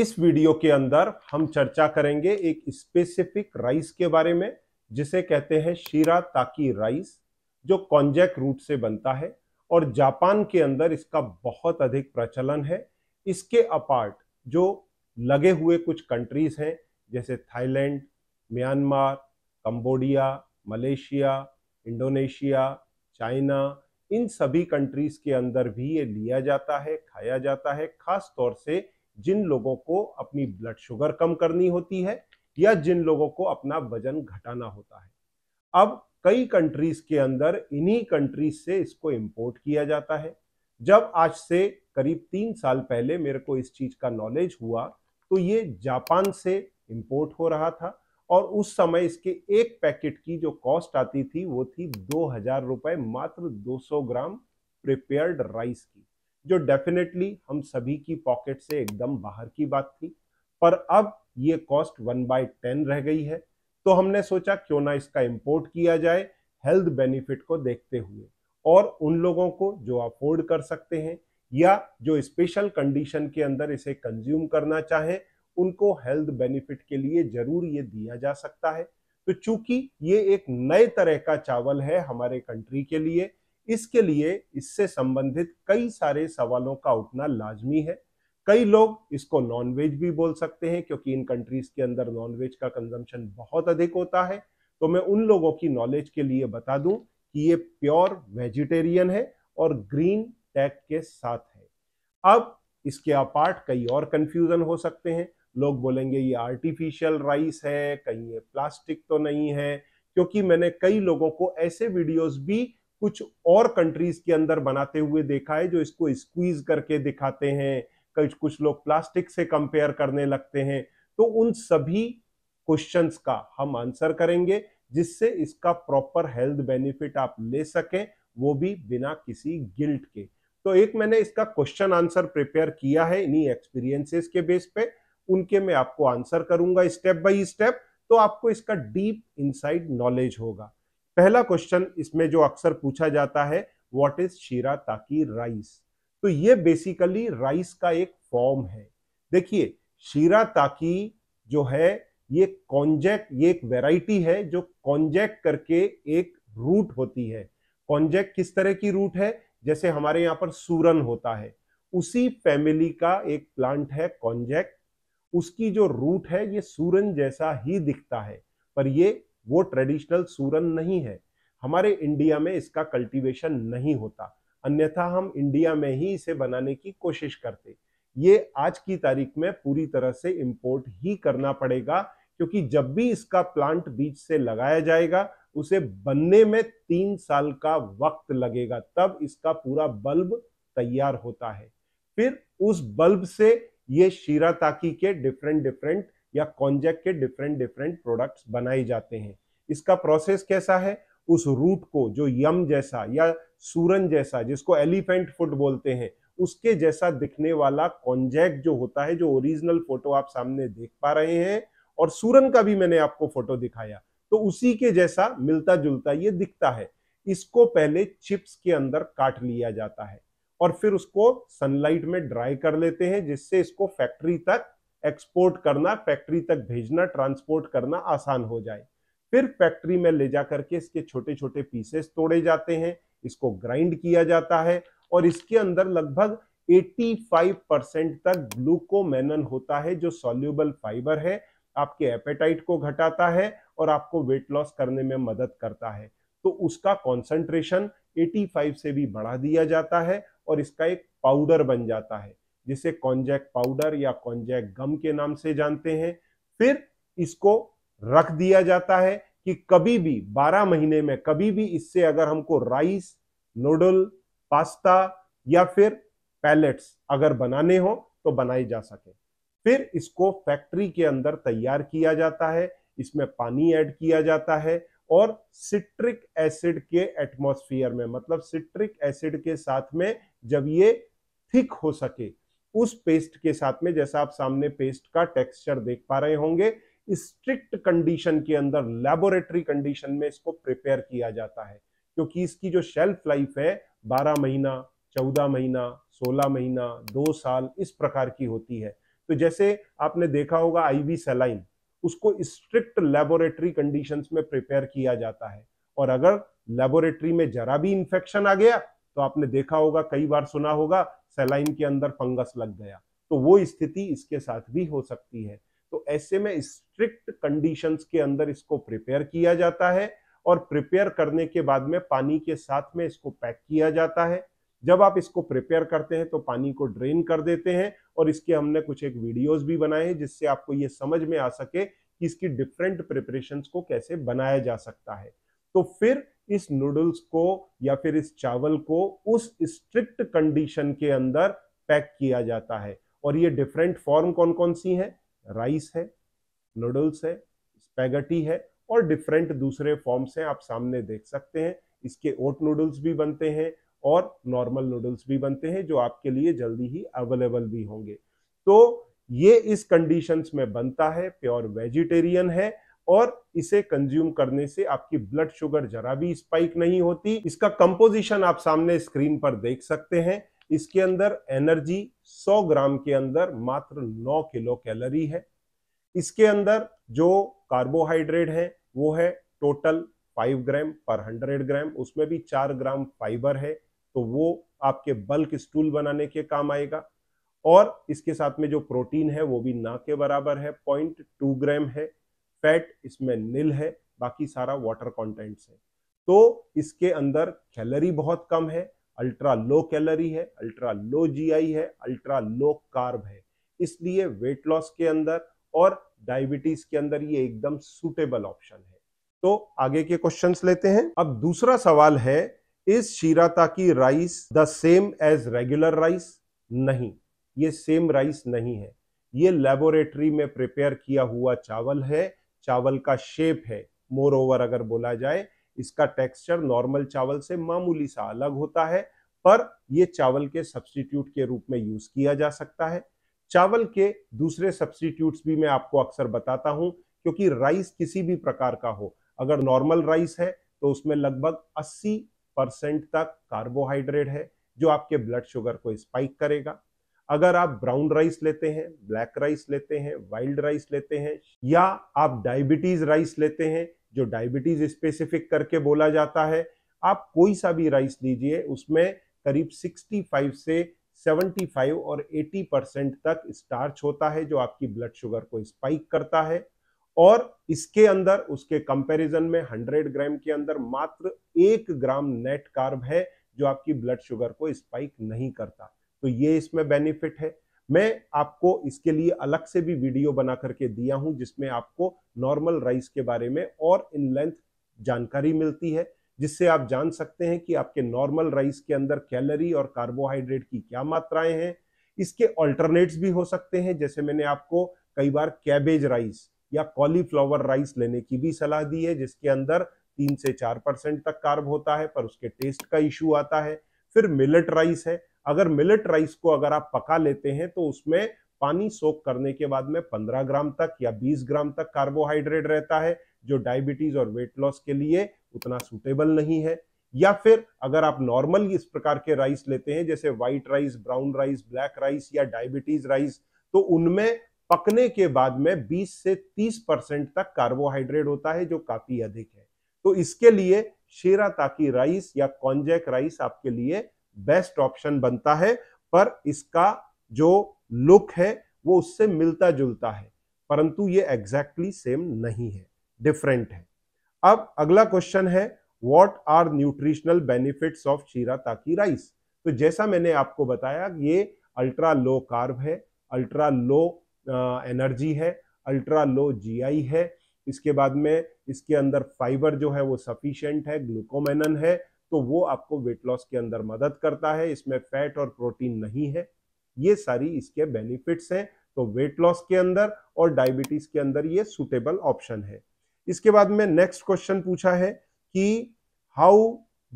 इस वीडियो के अंदर हम चर्चा करेंगे एक स्पेसिफिक राइस के बारे में जिसे कहते हैं शीरा ताकी राइस जो कॉन्जेक रूट से बनता है और जापान के अंदर इसका बहुत अधिक प्रचलन है इसके अपार्ट जो लगे हुए कुछ कंट्रीज हैं जैसे Thailand Myanmar Cambodia Malaysia Indonesia China इन सभी कंट्रीज के अंदर भी ये लिया जाता है खाया जाता है खास तौर से जिन लोगों को अपनी ब्लड शुगर कम करनी होती है या जिन लोगों को अपना वजन घटाना होता है अब कई कंट्रीज के अंदर इन्हीं कंट्रीज से इसको इंपोर्ट किया जाता है जब आज से करीब तीन साल पहले मेरे को इस चीज़ का नॉलेज हुआ तो ये जापान से इंपोर्ट हो रहा था और उस समय इसके एक पैकेट की जो कॉस्ट आती थी वो थी दो हजार रुपये मात्र 200 ग्राम प्रिपेयर्ड राइस की जो डेफिनेटली हम सभी की पॉकेट से एकदम बाहर की बात थी पर अब ये कॉस्ट वन बाई टेन रह गई है तो हमने सोचा क्यों ना इसका इम्पोर्ट किया जाए हेल्थ बेनिफिट को देखते हुए और उन लोगों को जो अफोर्ड कर सकते हैं या जो स्पेशल कंडीशन के अंदर इसे कंज्यूम करना चाहें उनको हेल्थ बेनिफिट के लिए जरूर ये दिया जा सकता है तो चूंकि ये एक नए तरह का चावल है हमारे कंट्री के लिए इसके लिए इससे संबंधित कई सारे सवालों का उठना लाजमी है कई लोग इसको नॉनवेज भी बोल सकते हैं क्योंकि इन कंट्रीज के अंदर नॉनवेज का कंजम्पशन बहुत अधिक होता है तो मैं उन लोगों की नॉलेज के लिए बता दूं कि ये प्योर वेजिटेरियन है और ग्रीन टैग के साथ है अब इसके अपार्ट कई और कंफ्यूजन हो सकते हैं लोग बोलेंगे ये आर्टिफिशियल राइस है कहीं ये प्लास्टिक तो नहीं है क्योंकि मैंने कई लोगों को ऐसे वीडियोस भी कुछ और कंट्रीज के अंदर बनाते हुए देखा है जो इसको स्क्वीज करके दिखाते हैं कुछ कुछ लोग प्लास्टिक से कंपेयर करने लगते हैं तो उन सभी क्वेश्चंस का हम आंसर करेंगे जिससे इसका प्रॉपर हेल्थ बेनिफिट आप ले सकें वो भी बिना किसी गिल्ट के तो एक मैंने इसका क्वेश्चन आंसर प्रिपेयर किया है इन्हीं एक्सपीरियंसेस के बेस पे उनके मैं आपको आंसर करूंगा स्टेप बाय स्टेप तो आपको इसका डीप इनसाइड नॉलेज होगा पहला क्वेश्चन इसमें जो अक्सर पूछा जाता है व्हाट इज शीरा ताकि राइस तो ये बेसिकली राइस का एक फॉर्म है देखिए शीरा ताकि जो है ये कॉन्जेक्ट ये एक वेराइटी है जो कॉन्जेक्ट करके एक रूट होती है कॉन्जेक्ट किस तरह की रूट है जैसे हमारे यहाँ पर सूरन होता है उसी फैमिली का एक प्लांट है कॉन्जेक्ट उसकी जो रूट है ये सूरन जैसा ही दिखता है पर ये वो ट्रेडिशनल सूरन नहीं है हमारे इंडिया में इसका कल्टीवेशन नहीं होता अन्यथा हम इंडिया में ही इसे बनाने की कोशिश करते ये आज की तारीख में पूरी तरह से इम्पोर्ट ही करना पड़ेगा क्योंकि जब भी इसका प्लांट बीच से लगाया जाएगा उसे बनने में तीन साल का वक्त लगेगा तब इसका पूरा बल्ब तैयार होता है फिर उस बल्ब से ये शीरा ताकी के डिफरेंट डिफरेंट या कॉन्जेक के डिफरेंट डिफरेंट प्रोडक्ट्स बनाए जाते हैं इसका प्रोसेस कैसा है उस रूट को जो यम जैसा या सूरन जैसा जिसको एलिफेंट फुट बोलते हैं उसके जैसा दिखने वाला कॉन्जेक्ट जो होता है जो ओरिजिनल फोटो आप सामने देख पा रहे हैं और सूरन का भी मैंने आपको फोटो दिखाया तो उसी के जैसा मिलता जुलता ये दिखता है इसको पहले चिप्स के अंदर काट लिया जाता है और फिर उसको सनलाइट में ड्राई कर लेते हैं जिससे इसको फैक्ट्री तक एक्सपोर्ट करना फैक्ट्री तक भेजना ट्रांसपोर्ट करना आसान हो जाए फिर फैक्ट्री में ले जा करके इसके छोटे छोटे पीसेस तोड़े जाते हैं इसको ग्राइंड किया जाता है और इसके अंदर लगभग 85 परसेंट तक ग्लूकोमेन होता है जो सॉल्यूबल फाइबर है आपके एपेटाइट को घटाता है और आपको वेट लॉस करने में मदद करता है तो उसका कॉन्सेंट्रेशन 85 से भी बढ़ा दिया जाता है और इसका एक पाउडर बन जाता है जिसे कॉन्जैक पाउडर या कॉन्जैक गम के नाम से जानते हैं फिर इसको रख दिया जाता है कि कभी भी 12 महीने में कभी भी इससे अगर हमको राइस नूडल पास्ता या फिर पैलेट्स अगर बनाने हो तो बनाए जा सके फिर इसको फैक्ट्री के अंदर तैयार किया जाता है इसमें पानी ऐड किया जाता है और सिट्रिक एसिड के एटमॉस्फेयर में मतलब सिट्रिक एसिड के साथ में जब ये थिक हो सके उस पेस्ट के साथ में जैसा आप सामने पेस्ट का टेक्सचर देख पा रहे होंगे स्ट्रिक्ट कंडीशन के अंदर लेबोरेटरी कंडीशन में इसको प्रिपेयर किया जाता है क्योंकि इसकी जो शेल्फ लाइफ है 12 महीना 14 महीना 16 महीना दो साल इस प्रकार की होती है तो जैसे आपने देखा होगा आईवी सेलाइन उसको स्ट्रिक्ट लेबोरेटरी कंडीशंस में प्रिपेयर किया जाता है और अगर लेबोरेटरी में जरा भी इंफेक्शन आ गया तो आपने देखा होगा कई बार सुना होगा सेलाइन के अंदर फंगस लग गया तो वो स्थिति इसके साथ भी हो सकती है तो ऐसे में स्ट्रिक्ट कंडीशंस के अंदर इसको प्रिपेयर किया जाता है और प्रिपेयर करने के बाद में पानी के साथ में इसको पैक किया जाता है जब आप इसको प्रिपेयर करते हैं तो पानी को ड्रेन कर देते हैं और इसके हमने कुछ एक वीडियोस भी बनाए हैं जिससे आपको ये समझ में आ सके कि इसकी डिफरेंट प्रिपरेशन को कैसे बनाया जा सकता है तो फिर इस नूडल्स को या फिर इस चावल को उस स्ट्रिक्ट कंडीशन के अंदर पैक किया जाता है और ये डिफरेंट फॉर्म कौन कौन सी हैं राइस है नूडल्स है स्पैगेटी है और डिफरेंट दूसरे फॉर्म्स हैं आप सामने देख सकते हैं इसके ओट नूडल्स भी बनते हैं और नॉर्मल नूडल्स भी बनते हैं जो आपके लिए जल्दी ही अवेलेबल भी होंगे तो ये इस कंडीशंस में बनता है प्योर वेजिटेरियन है और इसे कंज्यूम करने से आपकी ब्लड शुगर जरा भी स्पाइक नहीं होती इसका कंपोजिशन आप सामने स्क्रीन पर देख सकते हैं इसके अंदर एनर्जी 100 ग्राम के अंदर मात्र 9 किलो कैलोरी है इसके अंदर जो कार्बोहाइड्रेट है वो है टोटल 5 ग्राम पर 100 ग्राम उसमें भी 4 ग्राम फाइबर है तो वो आपके बल्क स्टूल बनाने के काम आएगा और इसके साथ में जो प्रोटीन है वो भी ना के बराबर है पॉइंट टू ग्राम है फैट इसमें नील है बाकी सारा वाटर कॉन्टेंट्स है तो इसके अंदर कैलरी बहुत कम है अल्ट्रा लो कैलरी है अल्ट्रा लो जीआई है अल्ट्रा लो कार्ब है इसलिए वेट लॉस के अंदर और डायबिटीज के अंदर ये एकदम सुटेबल ऑप्शन है तो आगे के क्वेश्चंस लेते हैं अब दूसरा सवाल है इस शीराता की rice the same as regular rice नहीं ये सेम राइस नहीं है ये लेबोरेटरी में प्रिपेयर किया हुआ चावल है चावल का शेप है मोर ओवर अगर बोला जाए इसका टेक्सचर नॉर्मल चावल से मामूली सा अलग होता है पर यह चावल के सब्सटीट्यूट के रूप में यूज किया जा सकता है चावल के दूसरे सब्सटीट्यूट भी मैं आपको अक्सर बताता हूं क्योंकि राइस किसी भी प्रकार का हो अगर नॉर्मल राइस है तो उसमें लगभग 80 परसेंट तक कार्बोहाइड्रेट है जो आपके ब्लड शुगर को स्पाइक करेगा अगर आप ब्राउन राइस लेते हैं ब्लैक राइस लेते हैं वाइल्ड राइस लेते हैं या आप डायबिटीज राइस लेते हैं जो डायबिटीज स्पेसिफिक करके बोला जाता है आप कोई सा भी राइस लीजिए उसमें करीब 65 से 75 और 80 परसेंट तक स्टार्च होता है जो आपकी ब्लड शुगर को स्पाइक करता है और इसके अंदर उसके कंपैरिजन में 100 ग्राम के अंदर मात्र एक ग्राम नेट कार्ब है जो आपकी ब्लड शुगर को स्पाइक नहीं करता तो ये इसमें बेनिफिट है मैं आपको इसके लिए अलग से भी वीडियो बना करके दिया हूं जिसमें आपको नॉर्मल राइस के बारे में और इन लेंथ जानकारी मिलती है जिससे आप जान सकते हैं कि आपके नॉर्मल राइस के अंदर कैलरी और कार्बोहाइड्रेट की क्या मात्राएं हैं इसके ऑल्टरनेट्स भी हो सकते हैं जैसे मैंने आपको कई बार कैबेज राइस या कॉलीफ्लावर राइस लेने की भी सलाह दी है जिसके अंदर तीन से चार परसेंट तक कार्ब होता है पर उसके टेस्ट का इशू आता है फिर मिलट राइस है अगर मिलेट राइस को अगर आप पका लेते हैं तो उसमें पानी सोख करने के बाद में 15 ग्राम तक या 20 ग्राम तक कार्बोहाइड्रेट रहता है जो डायबिटीज और वेट लॉस के लिए उतना सुटेबल नहीं है या फिर अगर आप नॉर्मल इस प्रकार के राइस लेते हैं जैसे white rice brown rice black rice या डायबिटीज राइस तो उनमें पकने के बाद में 20 से 30 परसेंट तक कार्बोहाइड्रेट होता है जो काफी अधिक है तो इसके लिए शेरा ताकि राइस या कॉन्जैक राइस आपके लिए बेस्ट ऑप्शन बनता है पर इसका जो लुक है वो उससे मिलता जुलता है परंतु ये एग्जैक्टली exactly सेम नहीं है डिफरेंट है अब अगला क्वेश्चन है what are nutritional benefits of shirataki rice तो जैसा मैंने आपको बताया ये अल्ट्रा लो कार्ब है अल्ट्रा लो एनर्जी है अल्ट्रा लो जीआई है इसके बाद में इसके अंदर फाइबर जो है वो सफिशियंट है ग्लूकोमेनन है तो वो आपको वेट लॉस के अंदर मदद करता है इसमें फैट और प्रोटीन नहीं है ये सारी इसके बेनिफिट्स हैं तो वेट लॉस के अंदर और डायबिटीज के अंदर ये सुटेबल ऑप्शन है इसके बाद में नेक्स्ट क्वेश्चन पूछा है कि हाउ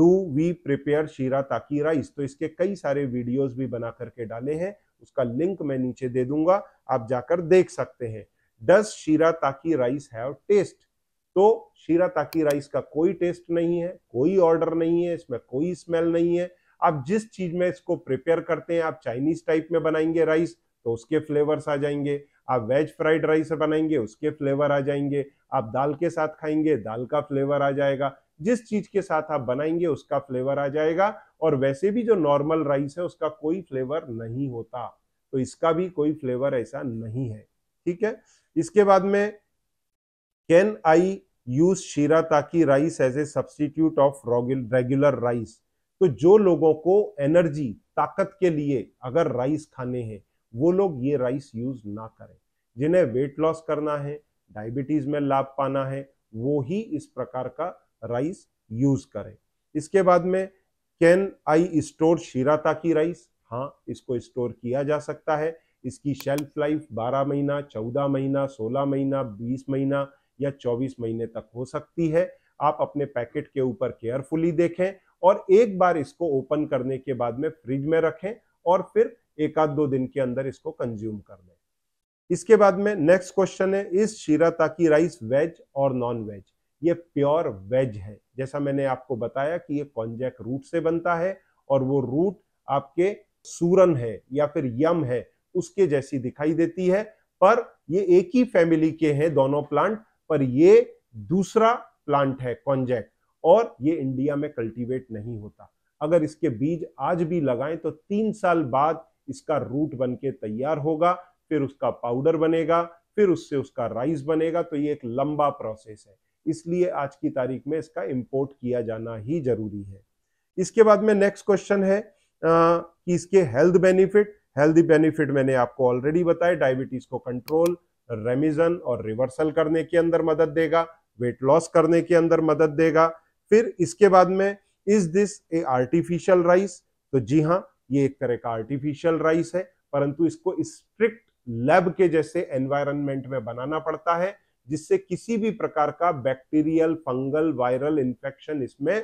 डू वी प्रिपेयर शीरा ताकी राइस तो इसके कई सारे वीडियोस भी बना करके डाले हैं उसका लिंक मैं नीचे दे दूंगा आप जाकर देख सकते हैं डस शीरा ताकी राइस हैव टेस्ट तो शीरा ताकि राइस का कोई टेस्ट नहीं है कोई ऑर्डर नहीं है इसमें कोई स्मेल नहीं है आप जिस चीज में इसको प्रिपेयर करते हैं आप चाइनीज टाइप में बनाएंगे राइस तो उसके फ्लेवर्स आ जाएंगे आप वेज फ्राइड राइस बनाएंगे उसके फ्लेवर आ जाएंगे आप दाल के साथ खाएंगे दाल का फ्लेवर आ जाएगा जिस चीज के साथ आप बनाएंगे उसका फ्लेवर आ जाएगा और वैसे भी जो नॉर्मल राइस है उसका कोई फ्लेवर नहीं होता तो इसका भी कोई फ्लेवर ऐसा नहीं है ठीक है इसके बाद में can I use shirataki rice as a substitute of regular rice तो जो लोगों को एनर्जी ताकत के लिए अगर राइस खाने हैं वो लोग ये राइस यूज ना करें जिन्हें वेट लॉस करना है डायबिटीज में लाभ पाना है वो ही इस प्रकार का राइस यूज करें इसके बाद में कैन आई स्टोर शीराता की राइस हाँ इसको स्टोर किया जा सकता है इसकी शेल्फ लाइफ 12 महीना 14 महीना 16 महीना 20 महीना या 24 महीने तक हो सकती है आप अपने पैकेट के ऊपर केयरफुली देखें और एक बार इसको ओपन करने के बाद में फ्रिज में रखें और फिर एक आध दो दिन के अंदर इसको कंज्यूम कर लें इसके बाद में नेक्स्ट क्वेश्चन है इस शीराता की राइस वेज और नॉन वेज ये प्योर वेज है जैसा मैंने आपको बताया कि ये कॉन्जैक रूट से बनता है और वो रूट आपके सूरन है या फिर यम है उसके जैसी दिखाई देती है पर ये एक ही फैमिली के हैं दोनों प्लांट पर ये दूसरा प्लांट है कॉन्जैक और ये इंडिया में कल्टीवेट नहीं होता अगर इसके बीज आज भी लगाएं तो तीन साल बाद इसका रूट बन के तैयार होगा फिर उसका पाउडर बनेगा फिर उससे उसका राइस बनेगा तो ये एक लंबा प्रोसेस है इसलिए आज की तारीख में इसका इंपोर्ट किया जाना ही जरूरी है इसके बाद में नेक्स्ट क्वेश्चन है आ, कि इसके हेल्थ बेनिफिट हेल्थ बेनिफिट मैंने आपको ऑलरेडी बताया डायबिटीज को कंट्रोल रेमिजन और रिवर्सल करने के अंदर मदद देगा वेट लॉस करने के अंदर मदद देगा फिर इसके बाद में is this a artificial rice तो जी हाँ ये एक तरह का आर्टिफिशियल राइस है परंतु इसको स्ट्रिक्ट लैब के जैसे एनवायरनमेंट में बनाना पड़ता है जिससे किसी भी प्रकार का बैक्टीरियल फंगल वायरल इंफेक्शन इसमें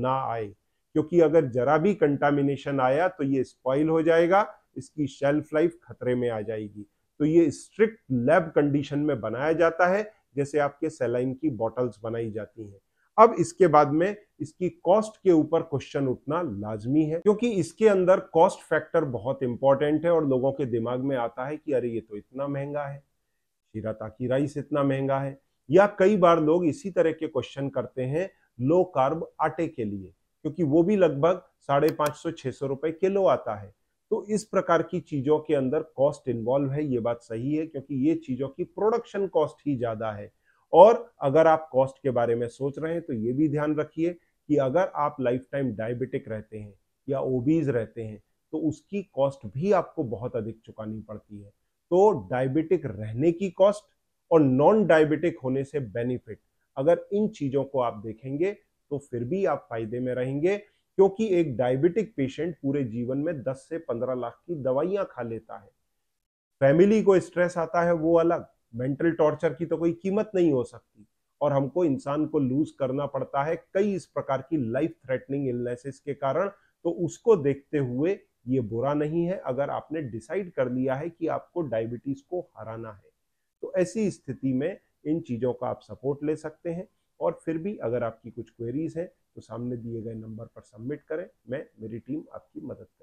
ना आए क्योंकि अगर जरा भी कंटामिनेशन आया तो ये स्पॉइल हो जाएगा इसकी शेल्फ लाइफ खतरे में आ जाएगी तो ये स्ट्रिक्ट लैब कंडीशन में बनाया जाता है जैसे आपके सेलाइन की बॉटल्स बनाई जाती हैं अब इसके बाद में इसकी कॉस्ट के ऊपर क्वेश्चन उठना लाजमी है क्योंकि इसके अंदर कॉस्ट फैक्टर बहुत इंपॉर्टेंट है और लोगों के दिमाग में आता है कि अरे ये तो इतना महंगा है शीरा ताकि राइस इतना महंगा है या कई बार लोग इसी तरह के क्वेश्चन करते हैं लो कार्ब आटे के लिए क्योंकि वो भी लगभग साढ़े पांच सौ छह सौ रुपए किलो आता है तो इस प्रकार की चीजों के अंदर कॉस्ट इन्वॉल्व है ये बात सही है क्योंकि ये चीजों की प्रोडक्शन कॉस्ट ही ज्यादा है और अगर आप कॉस्ट के बारे में सोच रहे हैं तो ये भी ध्यान रखिए कि अगर आप लाइफ टाइम डायबिटिक रहते हैं या ओबीज रहते हैं तो उसकी कॉस्ट भी आपको बहुत अधिक चुकानी पड़ती है तो डायबिटिक रहने की कॉस्ट और नॉन डायबिटिक होने से बेनिफिट अगर इन चीजों को आप देखेंगे तो फिर भी आप फायदे में रहेंगे क्योंकि एक डायबिटिक पेशेंट पूरे जीवन में 10 से 15 लाख की दवाइयां खा लेता है फैमिली को स्ट्रेस आता है वो अलग मेंटल टॉर्चर की तो कोई कीमत नहीं हो सकती और हमको इंसान को लूज करना पड़ता है कई इस प्रकार की लाइफ थ्रेटनिंग इलनेसेस के कारण तो उसको देखते हुए ये बुरा नहीं है अगर आपने डिसाइड कर लिया है कि आपको डायबिटीज को हराना है तो ऐसी स्थिति में इन चीज़ों का आप सपोर्ट ले सकते हैं और फिर भी अगर आपकी कुछ क्वेरीज हैं तो सामने दिए गए नंबर पर सबमिट करें मैं मेरी टीम आपकी मदद करें